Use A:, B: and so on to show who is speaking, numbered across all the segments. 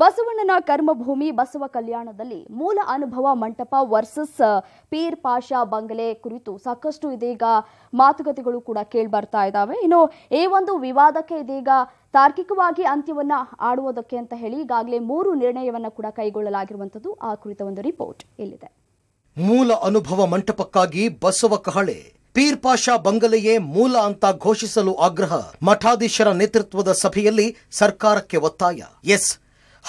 A: ಬಸವಣ್ಣನ ಕರ್ಮಭೂಮಿ ಬಸವ ಕಲ್ಯಾಣದಲ್ಲಿ ಮೂಲ ಅನುಭವ ಮಂಟಪ ವರ್ಸಸ್ ಪೀರ್ ಪಾಷಾ ಬಂಗಲೆ ಕುರಿತು ಸಾಕಷ್ಟು ಇದೀಗ ಮಾತುಕತೆಗಳು ಕೂಡ ಕೇಳಿ ಬರ್ತಾ ಇದ್ದಾವೆ ಇನ್ನು ಈ ಒಂದು ವಿವಾದಕ್ಕೆ ಇದೀಗ ತಾರ್ಕಿಕವಾಗಿ ಅಂತ್ಯವನ್ನ ಆಡುವುದಕ್ಕೆ ಅಂತ ಹೇಳಿ ಈಗಾಗಲೇ ಮೂರು ನಿರ್ಣಯವನ್ನ ಕೂಡ ಕೈಗೊಳ್ಳಲಾಗಿರುವಂತದ್ದು ಆ ಕುರಿತ ಒಂದು ರಿಪೋರ್ಟ್ ಇಲ್ಲಿದೆ
B: ಮೂಲ ಅನುಭವ ಮಂಟಪಕ್ಕಾಗಿ ಬಸವ ಕಹಳೆ ಪೀರ್ ಪಾಷಾ ಬಂಗಲೆಯೇ ಮೂಲ ಅಂತ ಘೋಷಿಸಲು ಆಗ್ರಹ ಮಠಾಧೀಶರ ನೇತೃತ್ವದ ಸಭೆಯಲ್ಲಿ ಸರ್ಕಾರಕ್ಕೆ ಒತ್ತಾಯ ಎಸ್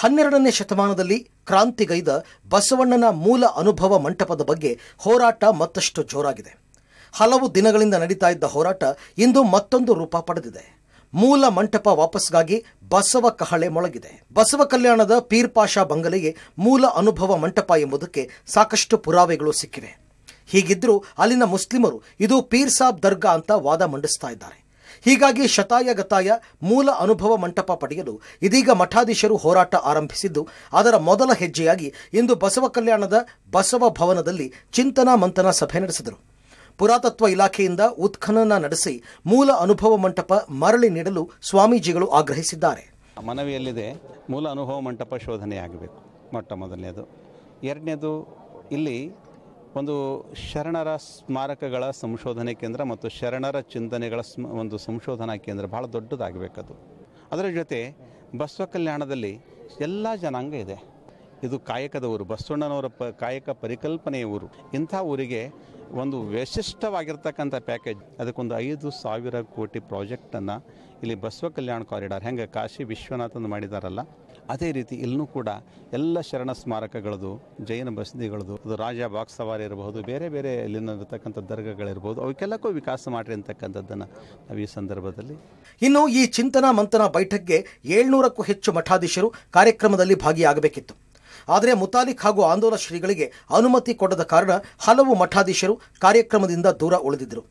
B: ಹನ್ನೆರಡನೇ ಶತಮಾನದಲ್ಲಿ ಕ್ರಾಂತಿಗೈದ ಬಸವಣ್ಣನ ಮೂಲ ಅನುಭವ ಮಂಟಪದ ಬಗ್ಗೆ ಹೋರಾಟ ಮತ್ತಷ್ಟು ಜೋರಾಗಿದೆ ಹಲವು ದಿನಗಳಿಂದ ನಡೀತಾ ಇದ್ದ ಹೋರಾಟ ಇಂದು ಮತ್ತೊಂದು ರೂಪ ಪಡೆದಿದೆ ಮೂಲ ಮಂಟಪ ವಾಪಸ್ಗಾಗಿ ಬಸವ ಕಹಳೆ ಮೊಳಗಿದೆ ಬಸವ ಕಲ್ಯಾಣದ ಪೀರ್ಪಾಷಾ ಬಂಗಲೆಗೆ ಮೂಲ ಅನುಭವ ಮಂಟಪ ಎಂಬುದಕ್ಕೆ ಸಾಕಷ್ಟು ಪುರಾವೆಗಳು ಸಿಕ್ಕಿವೆ ಹೀಗಿದ್ರೂ ಅಲ್ಲಿನ ಮುಸ್ಲಿಮರು ಇದು ಪೀರ್ ಸಾಬ್ ದರ್ಗಾ ಅಂತ ವಾದ ಮಂಡಿಸ್ತಾ ಇದ್ದಾರೆ ಹೀಗಾಗಿ ಶತಾಯ ಗತಾಯ ಮೂಲ ಅನುಭವ ಮಂಟಪ ಪಡೆಯಲು ಇದೀಗ ಮಠಾಧೀಶರು ಹೋರಾಟ ಆರಂಭಿಸಿದ್ದು ಅದರ ಮೊದಲ ಹೆಜ್ಜೆಯಾಗಿ ಇಂದು ಬಸವ ಕಲ್ಯಾಣದ ಬಸವ ಭವನದಲ್ಲಿ ಚಿಂತನ ಮಂಥನ ಸಭೆ ನಡೆಸಿದರು ಪುರಾತತ್ವ ಇಲಾಖೆಯಿಂದ ಉತ್ಖನನ ನಡೆಸಿ ಮೂಲ ಅನುಭವ ಮಂಟಪ ಮರಳಿ ನೀಡಲು ಸ್ವಾಮೀಜಿಗಳು ಆಗ್ರಹಿಸಿದ್ದಾರೆ
C: ಮನವಿಯಲ್ಲಿದೆ ಮೂಲ ಅನುಭವ ಮಂಟಪ ಶೋಧನೆಯಾಗಬೇಕು ಮೊಟ್ಟ ಮೊದಲನೇದು ಎರಡನೇದು ಇಲ್ಲಿ ಒಂದು ಶರಣರ ಸ್ಮಾರಕಗಳ ಸಂಶೋಧನೆ ಕೇಂದ್ರ ಮತ್ತು ಶರಣರ ಚಿಂತನೆಗಳ ಸ್ಮ ಒಂದು ಸಂಶೋಧನಾ ಕೇಂದ್ರ ಭಾಳ ದೊಡ್ಡದಾಗಬೇಕದು ಅದರ ಜೊತೆ ಬಸವ ಕಲ್ಯಾಣದಲ್ಲಿ ಎಲ್ಲ ಜನಾಂಗ ಇದೆ ಇದು ಕಾಯಕದ ಊರು ಬಸವಣ್ಣನವರ ಪ ಕಾಯಕ ಪರಿಕಲ್ಪನೆಯ ಊರು ಇಂಥ ಊರಿಗೆ ಒಂದು ವಿಶಿಷ್ಟವಾಗಿರ್ತಕ್ಕಂಥ ಪ್ಯಾಕೇಜ್ ಅದಕ್ಕೊಂದು ಐದು ಸಾವಿರ ಕೋಟಿ ಪ್ರಾಜೆಕ್ಟನ್ನು ಇಲ್ಲಿ ಬಸವ ಕಲ್ಯಾಣ ಕಾರಿಡಾರ್ ಹೆಂಗೆ ಕಾಶಿ ವಿಶ್ವನಾಥನ ಮಾಡಿದಾರಲ್ಲ ಅದೇ ರೀತಿ ಇಲ್ಲೂ ಕೂಡ ಎಲ್ಲ ಶರಣ ಸ್ಮಾರಕಗಳದು ಜೈನ ಬಸದಿಗಳದು ಅದು ರಾಜ ಬಾಕ್ ಸವಾರಿ ಇರಬಹುದು ಬೇರೆ ಬೇರೆ ಇಲ್ಲಿನಿರ್ತಕ್ಕಂಥ ದರ್ಗಗಳಿರ್ಬೋದು ಅವಕ್ಕೆಲ್ಲಕ್ಕೂ ವಿಕಾಸ ಮಾಡಿರಿ ಅಂತಕ್ಕಂಥದ್ದನ್ನು ನಾವು ಈ ಸಂದರ್ಭದಲ್ಲಿ ಇನ್ನು ಈ ಚಿಂತನಾ ಮಂಥನ ಬೈಠಕ್ಗೆ ಏಳ್ನೂರಕ್ಕೂ ಹೆಚ್ಚು ಮಠಾಧೀಶರು
B: ಕಾರ್ಯಕ್ರಮದಲ್ಲಿ ಭಾಗಿಯಾಗಬೇಕಿತ್ತು ಆದರೆ ಮುತಾಲಿಕ್ ಹಾಗೂ ಆಂದೋಲನ ಶ್ರೀಗಳಿಗೆ ಅನುಮತಿ ಕೊಡದ ಕಾರಣ ಹಲವು ಮಠಾಧೀಶರು ಕಾರ್ಯಕ್ರಮದಿಂದ ದೂರ ಉಳಿದಿದ್ದರು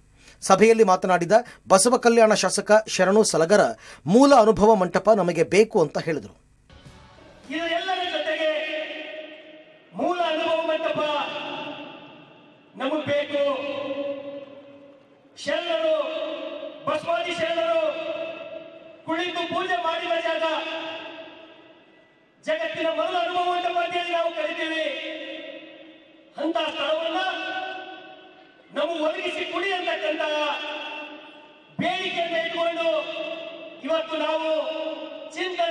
B: ಸಭೆಯಲ್ಲಿ ಮಾತನಾಡಿದ ಬಸವ ಕಲ್ಯಾಣ ಶಾಸಕ ಶರಣು ಸಲಗರ ಮೂಲ ಅನುಭವ ಮಂಟಪ ನಮಗೆ ಬೇಕು ಅಂತ ಹೇಳಿದರು
A: ಇದು ಎಲ್ಲರ ಜೊತೆಗೆ ಮೂಲ ಅನುಭವ ಮಂಟಪ ನಮಗ್ ಬೇಕು ಶರಣರು ಬಸವಾದಿ ಶರಣರು ಕುಳಿತು ಪೂಜೆ ಮಾಡಿದ ಜಾಗ ಜಗತ್ತಿನ ಮೊದಲ ಅನುಭವ ಅಂತ ಅಂತೇಳಿ ನಾವು ಕರಿತೀವಿ ಅಂತ ಸ್ಥಳವನ್ನ ನಾವು ಒದಗಿಸಿ ಕುಡಿ ಅಂತಕ್ಕಂತ ಬೇಡಿಕೆಯನ್ನು ಇಟ್ಕೊಂಡು ಇವತ್ತು ನಾವು ಚಿಂತನೆ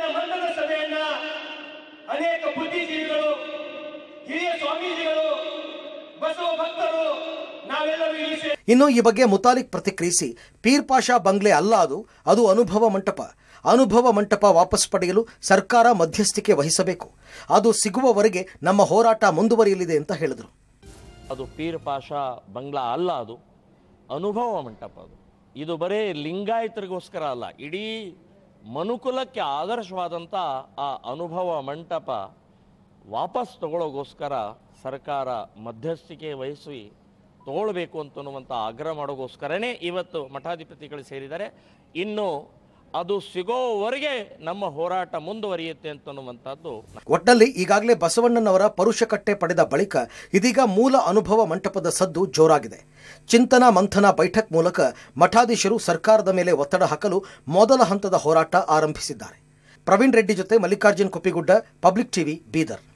A: ಅನೇಕ ಬುದ್ಧಿಜೀವಿಗಳು ಹಿರಿಯ ಸ್ವಾಮೀಜಿಗಳು ಬಸವ ಭಕ್ತರು
B: ಇನ್ನು ಈ ಬಗ್ಗೆ ಮುತಾಲಿಕ್ ಪ್ರತಿಕ್ರಿಯಿಸಿ ಪೀರ್ ಪಾಷಾ ಬಂಗ್ಲೆ ಅಲ್ಲ ಅದು ಅದು ಅನುಭವ ಮಂಟಪ ಅನುಭವ ಮಂಟಪ ವಾಪಸ್ ಪಡೆಯಲು ಸರ್ಕಾರ ಮಧ್ಯಸ್ಥಿಕೆ ವಹಿಸಬೇಕು ಅದು ಸಿಗುವವರೆಗೆ ನಮ್ಮ ಹೋರಾಟ ಮುಂದುವರಿಯಲಿದೆ ಅಂತ ಹೇಳಿದರು
D: ಅದು ಪೀರ್ ಪಾಷಾ ಬಂಗ್ಲಾ ಅಲ್ಲ ಅದು ಅನುಭವ ಮಂಟಪ ಅದು ಇದು ಬರೀ ಲಿಂಗಾಯತರಿಗೋಸ್ಕರ ಅಲ್ಲ ಇಡೀ ಮನುಕುಲಕ್ಕೆ ಆದರ್ಶವಾದಂಥ ಆ ಅನುಭವ ಮಂಟಪ ವಾಪಸ್ ತಗೊಳ್ಳೋಗೋಸ್ಕರ ಸರ್ಕಾರ ಮಧ್ಯಸ್ಥಿಕೆ ವಹಿಸಿ ತಗೊಳ್ಬೇಕು ಅಂತನ್ನುವಂಥ ಆಗ್ರಹ ಮಾಡೋಗೋಸ್ಕರನೇ ಇವತ್ತು ಮಠಾಧಿಪತಿಗಳು ಸೇರಿದ್ದಾರೆ ಇನ್ನು ಅದು ಸಿಗೋವರೆಗೆ ನಮ್ಮ ಹೋರಾಟ ಮುಂದುವರಿಯುತ್ತೆ ಅಂತನ್ನುವಂಥದ್ದು
B: ಒಟ್ಟಲ್ಲಿ ಈಗಾಗಲೇ ಬಸವಣ್ಣನವರ ಪರುಷಕಟ್ಟೆ ಪಡೆದ ಬಳಿಕ ಇದೀಗ ಮೂಲ ಅನುಭವ ಮಂಟಪದ ಸದ್ದು ಜೋರಾಗಿದೆ ಚಿಂತನಾ ಮಂಥನ ಬೈಠಕ್ ಮೂಲಕ ಮಠಾಧೀಶರು ಸರ್ಕಾರದ ಮೇಲೆ ಒತ್ತಡ ಹಾಕಲು ಮೊದಲ ಹಂತದ ಹೋರಾಟ ಆರಂಭಿಸಿದ್ದಾರೆ ಪ್ರವೀಣ್ ರೆಡ್ಡಿ ಜೊತೆ ಮಲ್ಲಿಕಾರ್ಜುನ್ ಕುಪ್ಪಿಗುಡ್ಡ ಪಬ್ಲಿಕ್ ಟಿವಿ ಬೀದರ್